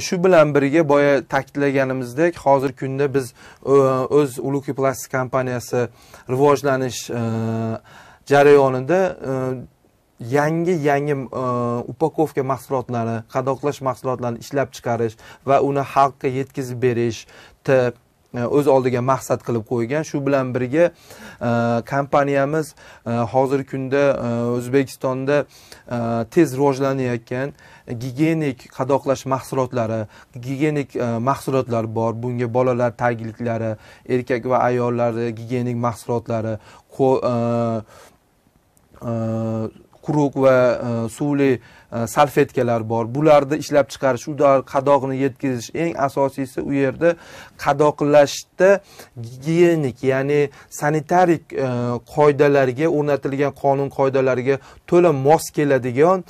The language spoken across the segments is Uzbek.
shu bilan birga boya ta'kidlaganimizdek hozirgi kunda biz e, o'z uluki plastik kompaniyasi rivojlanish e, jarayonida e, yangi yangi upakovka mahsulotlari qadoqlash mahsulotlarini ishlab chiqarish va uni xalqqa yetkazib berishda E, o'z oldiga maqsad qilib qo'ygan shu bilan birga e, kompaniyamiz e, hozirgi kunda o'zbekistonda tez rivojlanayotgan gigiyenik qadoqlash mahsulotlari gigiyenik mahsulotlar bor bunga bolalar tagliklari erkak va ayollarni gigiyenik mahsulotlari quruq va e, suvli e, salfetkalar bor bularni ishlab chiqarish ular qadoqni yetkazish eng asosiysi u yerda qadoqlashda gigiyenik ya'ni sanitarik e, qoidalarga o'rnatilgan qonun qoidalariga to'la mos keladigan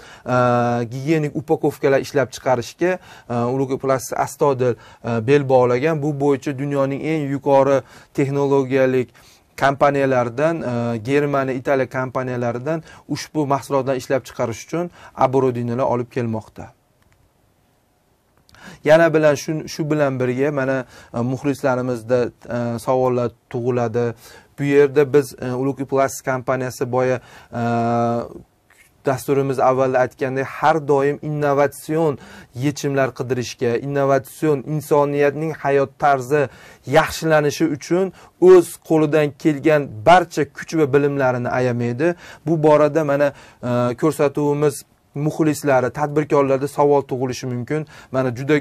gigiyenik upakovkalar ishlab chiqarishga ulugplast astoydil bel bog'lagan bu bo'yicha dunyoning eng yuqori texnologiyalik kompaniyalardan e, germaniya italiya kompaniyalaridan ushbu mahsulotlarni ishlab chiqarish uchun оборудованиялар olib kelmoqda yana bilan shu bilan birga mana e, muxlislarimizda e, savollar tug'iladi bu yerda biz ulug' plastik kompaniyasi boya dasturimiz avvalda aytgandek har doim innovatsion yechimlar qidirishga innovatsion insoniyatning hayot tarzi yaxshilanishi uchun o'z qo'lidan kelgan barcha kuch va bilimlarini ayamaydi bu borada mana e, ko'rsatuvimiz muxlislari tadbirkorlarda savol tug'ilishi mumkin mana juda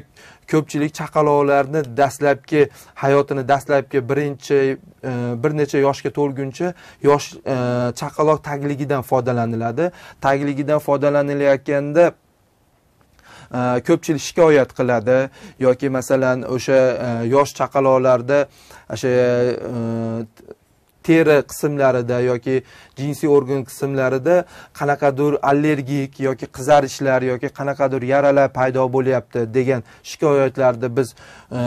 ko'pchilik chaqaloqlarni dastlabki hayotini dastlabki birinchi e, bir necha yoshga to'lguncha yosh e, chaqaloq tagligidan foydalaniladi tagligidan foydalanilayotganda e, ko'pchilik shikoyat qiladi yoki masalan o'sha e, yosh chaqaloqlarda o'sha e, teri qismlarida yoki jinsiy organ qismlarida qanaqadir allergik yoki qizarishlar yoki qanaqadir yaralar paydo bo'lyapti degan shikoyatlarni biz e,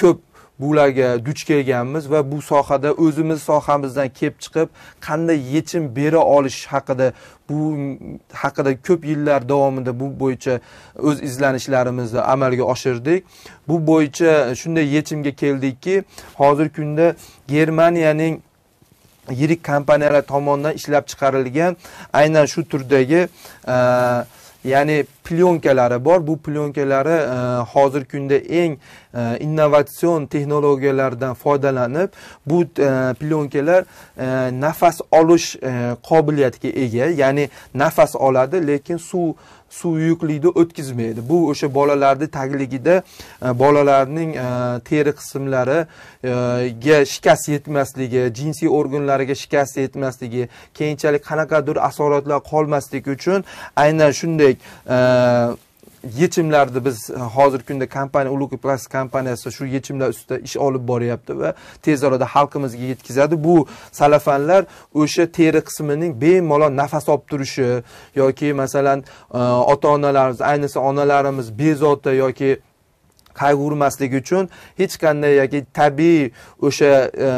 ko'p bularga duch kelganmiz va bu sohada o'zimiz sohamizdan kelib chiqib qanday yechim bera olish haqida bu haqida ko'p yillar davomida bu bo'yicha o'z izlanishlarimizni amalga oshirdik bu bo'yicha shunday yechimga keldikki hozirgi kunda germaniyaning yirik kompaniyalar tomonidan ishlab chiqarilgan aynan shu turdagi e, ya'ni plyonkalari bor bu plyonkalari e, hozirgi kunda eng e, innovatsion texnologiyalardan foydalanib bu e, plyonkalar nafas olish qobiliyatiga ega ya'ni nafas oladi lekin suv suyuqlikni o'tkazmaydi bu o'sha bolalarni tagligida bolalarning teri qismlariga shikast yetmasligi jinsiy organlariga shikast yetmasligi keyinchalik qanaqadir asoratlar qolmasligi uchun aynan shunday yechimlarni biz e, hozirgi kunda kompaniya ulug' plast kompaniyasi shu yechimlar ustida ish olib boryapti va tez orada xalqimizga yetkazadi bu salafanlar o'sha teri qismining bemalol nafas olib turishi yoki masalan e, ota onalarimiz ayniqsa onalarimiz bezovta yoki qayg'urmasligi uchun hech qanday yoki tabiiy o'sha e,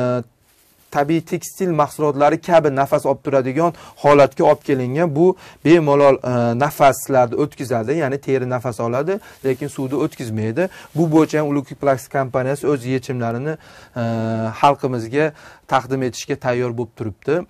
tabiiy tekstil mahsulotlari kabi nafas olib turadigan holatga olib kelingan bu bemalol e, nafaslarni o'tkazadi ya'ni teri nafas oladi lekin suvni o'tkazmaydi bu bo'yicha ham ulukiplax kompaniyasi o'z yechimlarini e, xalqimizga taqdim etishga tayyor bo'lib turibdi